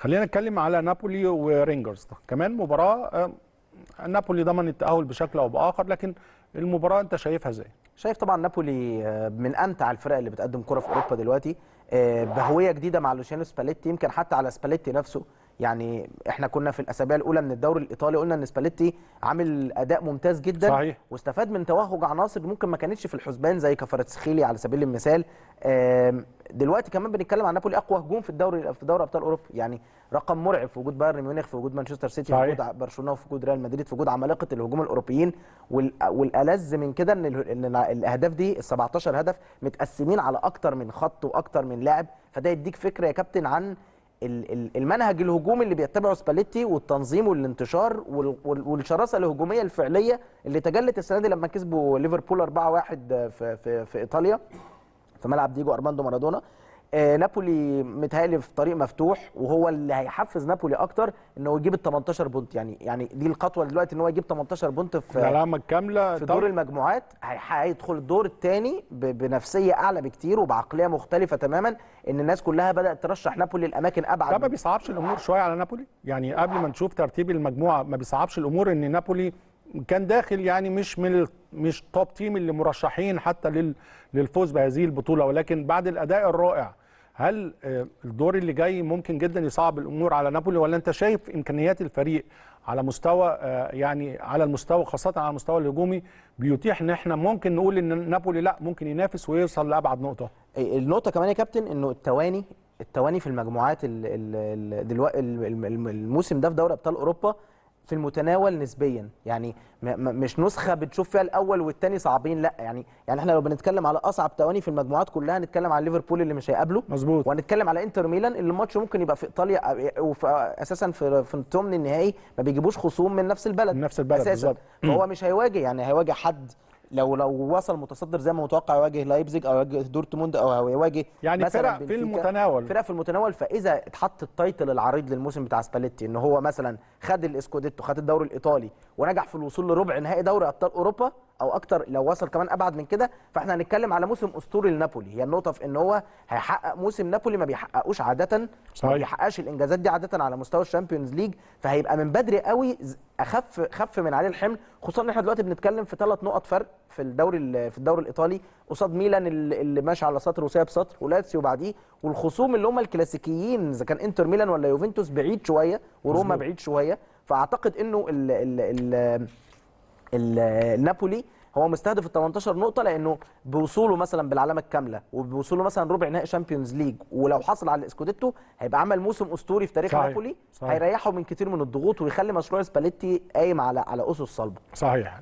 خلينا نتكلم على نابولي ورينجرز كمان مباراه آه، نابولي ضمن التاهل بشكل او باخر لكن المباراه انت شايفها ازاي شايف طبعا نابولي آه، من امتع الفرق اللي بتقدم كره في اوروبا دلوقتي آه، بهويه جديده مع لوشيانو سباليتي يمكن حتى على سباليتي نفسه يعني احنا كنا في الاسابيع الاولى من الدوري الايطالي قلنا ان سباليتي عامل اداء ممتاز جدا صحيح. واستفاد من توهج عناصر ممكن ما كانتش في الحسبان زي كفاراتسخيلي على سبيل المثال دلوقتي كمان بنتكلم عن نابولي اقوى هجوم في الدوري في دوري ابطال اوروبا يعني رقم مرعب في وجود بايرن ميونخ في وجود مانشستر سيتي في وجود برشلونه وفي وجود ريال مدريد في وجود عمالقه الهجوم الاوروبيين والالذ من كده ان الاهداف دي ال 17 هدف متقسمين على اكتر من خط واكتر من لاعب فده يديك فكره يا كابتن عن المنهج الهجومي اللي بيتبعه سباليتي والتنظيم والانتشار والشراسه الهجوميه الفعليه اللي تجلت السنه دي لما كسبوا ليفربول 4-1 في, في, في ايطاليا في ملعب ديجو ارماندو مارادونا آه، نابولي متهيألي في طريق مفتوح وهو اللي هيحفز نابولي اكتر ان هو يجيب ال 18 بونت يعني يعني دي الخطوه دلوقتي ان هو يجيب 18 بونت في العلامه الكامله في دور المجموعات هيدخل الدور الثاني بنفسيه اعلى بكتير وبعقليه مختلفه تماما ان الناس كلها بدات ترشح نابولي لاماكن ابعد ده ما بيصعبش الامور شويه على نابولي يعني قبل ما نشوف ترتيب المجموعه ما بيصعبش الامور ان نابولي كان داخل يعني مش من مش توب تيم اللي مرشحين حتى للفوز بهذه البطوله ولكن بعد الاداء الرائع هل آه، الدور اللي جاي ممكن جدا يصعب الامور على نابولي ولا انت شايف امكانيات الفريق على مستوى آه، يعني على المستوى خاصه على المستوى الهجومي بيتيح ان احنا ممكن نقول ان نابولي لا ممكن ينافس ويوصل لابعد نقطه النقطه كمان يا كابتن انه التواني التواني في المجموعات الموسم ده في دوري ابطال اوروبا في المتناول نسبيا يعني مش نسخه بتشوف فيها الاول والثاني صعبين لا يعني يعني احنا لو بنتكلم على اصعب تواني في المجموعات كلها هنتكلم على ليفربول اللي مش هيقابله مظبوط وهنتكلم على انتر ميلان اللي الماتش ممكن يبقى في ايطاليا اساسا في في الثمن النهائي ما بيجيبوش خصوم من نفس البلد من نفس البلد اساسا بالزبط. فهو مش هيواجه يعني هيواجه حد لو لو وصل متصدر زي ما متوقع يواجه لايبزيج او يواجه دورتموند او يواجه يعني مثلا فرق في المتناول فرق في المتناول فاذا اتحط التايتل العريض للموسم بتاع سباليتي ان هو مثلا خد الاسكوديتو خد الدوري الايطالي ونجح في الوصول لربع نهائي دوري ابطال اوروبا او اكتر لو وصل كمان ابعد من كده فاحنا هنتكلم على موسم اسطوري لنابولي هي النقطه في ان هو هيحقق موسم نابولي ما بيحققوش عاده صحيح. ما بيحققش الانجازات دي عاده على مستوى الشامبيونز ليج فهيبقى من بدري قوي اخف خف من عليه الحمل خصوصا ان احنا دلوقتي بنتكلم في ثلاث نقط فرق في الدوري في الدوري الايطالي قصاد ميلان اللي ماشي على سطر وسايب سطر ولاتسيو بعديه والخصوم اللي هم الكلاسيكيين اذا كان انتر ميلان ولا يوفنتوس بعيد شويه وروما بعيد شويه فاعتقد انه ال ال ال النابولي هو مستهدف ال 18 نقطه لانه بوصوله مثلا بالعلامه الكامله وبوصوله مثلا ربع نهائي شامبيونز ليج ولو حصل على الاسكوديتو هيبقى عمل موسم اسطوري في تاريخ نابولي صحيح. هيريحه من كتير من الضغوط ويخلي مشروع سباليتي قايم على على اسس صلبه صحيح